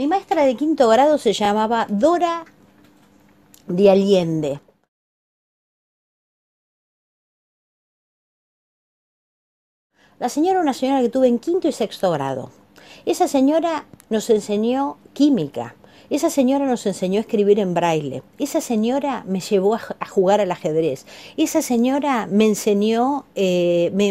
Mi maestra de quinto grado se llamaba Dora de Allende. La señora una señora que tuve en quinto y sexto grado. Esa señora nos enseñó química, esa señora nos enseñó a escribir en braille. Esa señora me llevó a, jugar al ajedrez. Esa señora me enseñó, eh, me,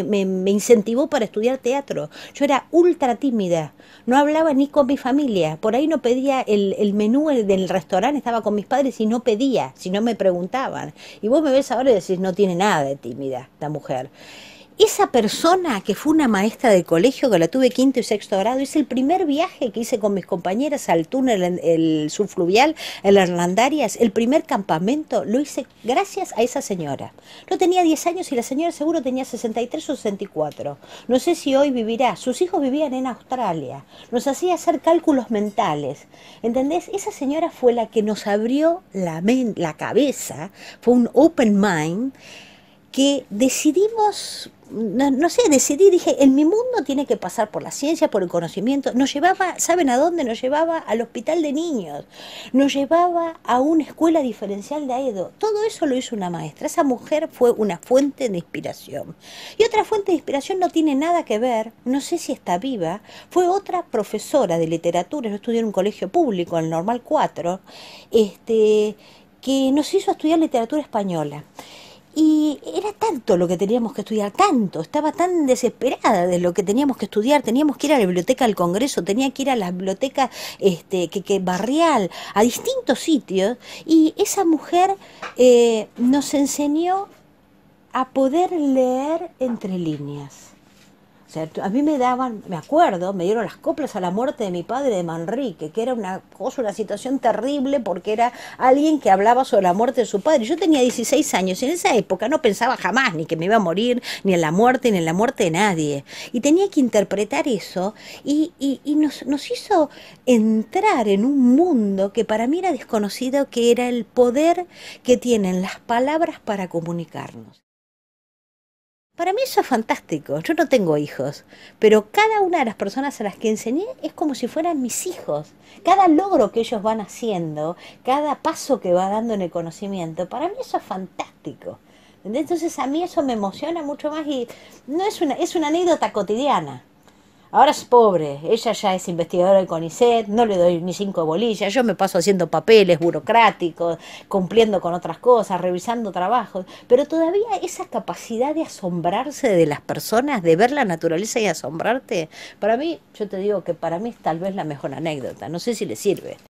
incentivó para estudiar teatro. Yo era ultra tímida. No hablaba ni con mi familia. Por ahí no pedía el, el menú del restaurante. Estaba con mis padres y no pedía, si no me preguntaban. Y vos me ves ahora y decís, no tiene nada de tímida esta mujer esa persona que fue una maestra del colegio, que la tuve quinto y sexto grado, es el primer viaje que hice con mis compañeras al túnel, el, subfluvial, en las Landarias, el primer campamento, lo hice gracias a esa señora. No tenía 10 años y la señora seguro tenía 63 o 64. No sé si hoy vivirá. Sus hijos vivían en Australia. Nos hacía hacer cálculos mentales. ¿Entendés? Esa señora fue la que nos abrió la, la cabeza, fue un open mind que decidimos, no, sé, decidí, dije, en mi mundo tiene que pasar por la ciencia, por el conocimiento. Nos llevaba, ¿saben a dónde? Nos llevaba al hospital de niños, nos llevaba a una escuela diferencial de Aedo. Todo eso lo hizo una maestra. Esa mujer fue una fuente de inspiración. Y otra fuente de inspiración no tiene nada que ver, no sé si está viva, fue otra profesora de literatura, yo estudié en un colegio público, el Normal 4, este, que nos hizo estudiar literatura española era tanto lo que teníamos que estudiar, tanto, estaba tan desesperada de lo que teníamos que estudiar, teníamos que ir a la biblioteca del Congreso, tenía que ir a la biblioteca este, que barrial, a distintos sitios, y esa mujer eh, nos enseñó a poder leer entre líneas a mí me daban, me acuerdo, me dieron las coplas a la muerte de mi padre de Manrique, que era una cosa, una situación terrible porque era alguien que hablaba sobre la muerte de su padre. Yo tenía 16 años y en esa época no pensaba jamás ni que me iba a morir, ni en la muerte, ni en la muerte de nadie. Y tenía que interpretar eso y, nos hizo entrar en un mundo que para mí era desconocido, que era el poder que tienen las palabras para comunicarnos. Para mí eso es fantástico. Yo no tengo hijos, pero cada una de las personas a las que enseñé es como si fueran mis hijos. Cada logro que ellos van haciendo, cada paso que va dando en el conocimiento, para mí eso es fantástico. Entonces a mí eso me emociona mucho más y no es una es una anécdota cotidiana. Ahora es pobre, ella ya es investigadora del CONICET, no le doy ni cinco bolillas, yo me paso haciendo papeles burocráticos, cumpliendo con otras cosas, revisando trabajos, pero todavía esa capacidad de asombrarse de las personas, de ver la naturaleza y asombrarte, para mí, yo te digo que para mí es tal vez la mejor anécdota, no sé si le sirve.